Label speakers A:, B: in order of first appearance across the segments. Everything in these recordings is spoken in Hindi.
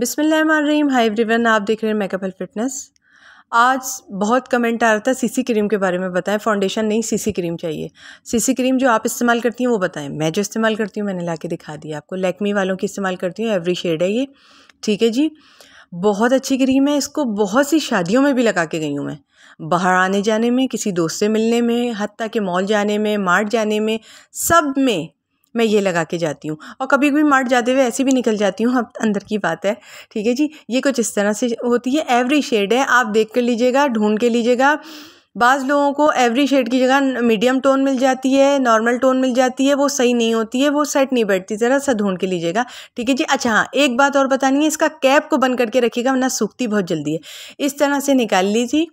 A: बिसमीम हाई एवरीवन आप देख रहे हैं मेकअप हेल्थ फिटनेस आज बहुत कमेंट आ रहा था सीसी क्रीम के बारे में बताएं फाउंडेशन नहीं सीसी क्रीम चाहिए सीसी क्रीम जो आप इस्तेमाल करती हैं वो बताएं मैं जो इस्तेमाल करती हूँ मैंने ला के दिखा दिया आपको लैक्मी वालों की इस्तेमाल करती हूँ एवरी शेड है ये ठीक है जी बहुत अच्छी क्रीम है इसको बहुत सी शादियों में भी लगा के गई हूँ मैं बाहर आने जाने में किसी दोस्त से मिलने में हती के मॉल जाने में मार्ट जाने में सब में मैं ये लगा के जाती हूँ और कभी कभी मार्ट जाते हुए ऐसे भी निकल जाती हूँ अब अंदर की बात है ठीक है जी ये कुछ इस तरह से होती है एवरी शेड है आप देख कर लीजिएगा ढूंढ के लीजिएगा बाज़ लोगों को एवरी शेड की जगह मीडियम टोन मिल जाती है नॉर्मल टोन मिल जाती है वो सही नहीं होती है वो सेट नहीं बैठती ज़रा सा ढूंढ के लीजिएगा ठीक है जी अच्छा हाँ एक बात और बतानी है इसका कैप को बंद करके रखिएगा वरना सूखती बहुत जल्दी है इस तरह से निकाल लीजिए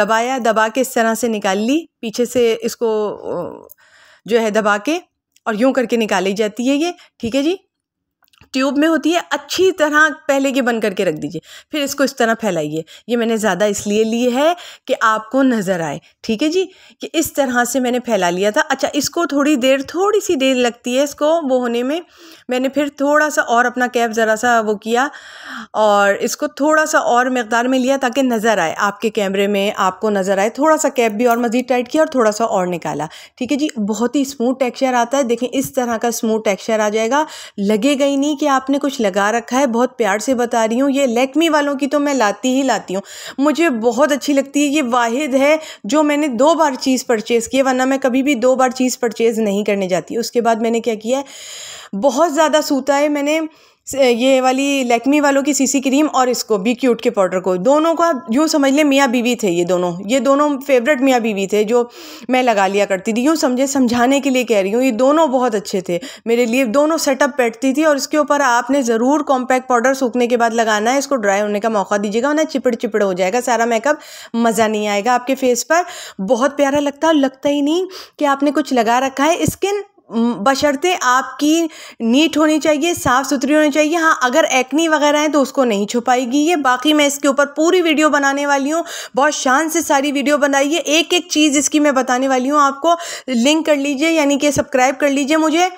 A: दबाया दबा के इस तरह से निकाल ली पीछे से इसको जो है दबा के और यूँ करके निकाली जाती है ये ठीक है जी ट्यूब में होती है अच्छी तरह पहले के बन करके रख दीजिए फिर इसको इस तरह फैलाइए ये मैंने ज़्यादा इसलिए लिए है कि आपको नज़र आए ठीक है जी कि इस तरह से मैंने फैला लिया था अच्छा इसको थोड़ी देर थोड़ी सी देर लगती है इसको वो होने में मैंने फिर थोड़ा सा और अपना कैप ज़रा सा वो किया और इसको थोड़ा सा और मकदार में लिया ताकि नज़र आए आपके कैमरे में आपको नज़र आए थोड़ा सा कैप भी और मज़ीद टाइट किया और थोड़ा सा और निकाला ठीक है जी बहुत ही स्मूथ टेक्स्चर आता है देखें इस तरह का स्मूथ टेक्स्चर आ जाएगा लगेगा ही नहीं कि कि आपने कुछ लगा रखा है बहुत प्यार से बता रही हूँ ये लेकमी वालों की तो मैं लाती ही लाती हूँ मुझे बहुत अच्छी लगती है ये वाहिद है जो मैंने दो बार चीज़ परचेज़ की वरना मैं कभी भी दो बार चीज़ परचेज़ नहीं करने जाती उसके बाद मैंने क्या किया है बहुत ज़्यादा सूता है मैंने ये वाली लैक्मी वालों की सीसी क्रीम और इसको बी क्यूट के पाउडर को दोनों को आप यूँ समझ लें मियाँ बीवी थे ये दोनों ये दोनों फेवरेट मियाँ बीवी थे जो मैं लगा लिया करती थी यूँ समझे समझाने के लिए कह रही हूँ ये दोनों बहुत अच्छे थे मेरे लिए दोनों सेटअप बैठती थी और इसके ऊपर आपने ज़रूर कॉम्पैक्ट पाउडर सूखने के बाद लगाना है इसको ड्राई होने का मौका दीजिएगा वरना चिपड़ चिपड़ हो जाएगा सारा मेकअप मज़ा नहीं आएगा आपके फेस पर बहुत प्यारा लगता है लगता ही नहीं कि आपने कुछ लगा रखा है स्किन बशर्ते आपकी नीट होनी चाहिए साफ़ सुथरी होनी चाहिए हाँ अगर एक्नी वगैरह है तो उसको नहीं छुपाएगी ये बाकी मैं इसके ऊपर पूरी वीडियो बनाने वाली हूँ बहुत शान से सारी वीडियो बनाइए एक एक चीज़ इसकी मैं बताने वाली हूँ आपको लिंक कर लीजिए यानी कि सब्सक्राइब कर लीजिए मुझे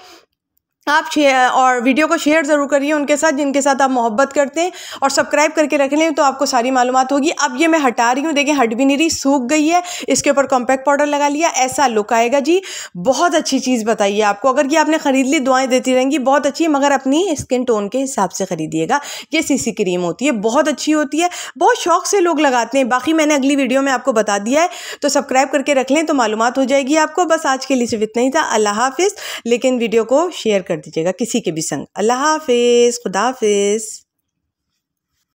A: आप शेयर और वीडियो को शेयर ज़रूर करिए उनके साथ जिनके साथ आप मोहब्बत करते हैं और सब्सक्राइब करके रख लें तो आपको सारी मालूम होगी अब ये मैं हटा रही हूँ देखें हट भी नहीं रही सूख गई है इसके ऊपर कॉम्पैक्ट पाउडर लगा लिया ऐसा लुक आएगा जी बहुत अच्छी चीज़ बताइए आपको अगर ये आपने ख़रीद ली दुआएँ देती रहेंगी बहुत अच्छी है मगर अपनी स्किन टोन के हिसाब से ख़रीदिएगा ये सी क्रीम होती है बहुत अच्छी होती है बहुत शौक से लोग लगाते हैं बाकी मैंने अगली वीडियो में आपको बता दिया है तो सब्सक्राइब करके रख लें तो मालूम हो जाएगी आपको बस आज के लिए सिर्फ इतना ही था अल्लाह हाफ़ लेकिन वीडियो को शेयर कर कर दीजिएगा किसी के भी संग अल्लाह हाफिज़ खुदाफिज़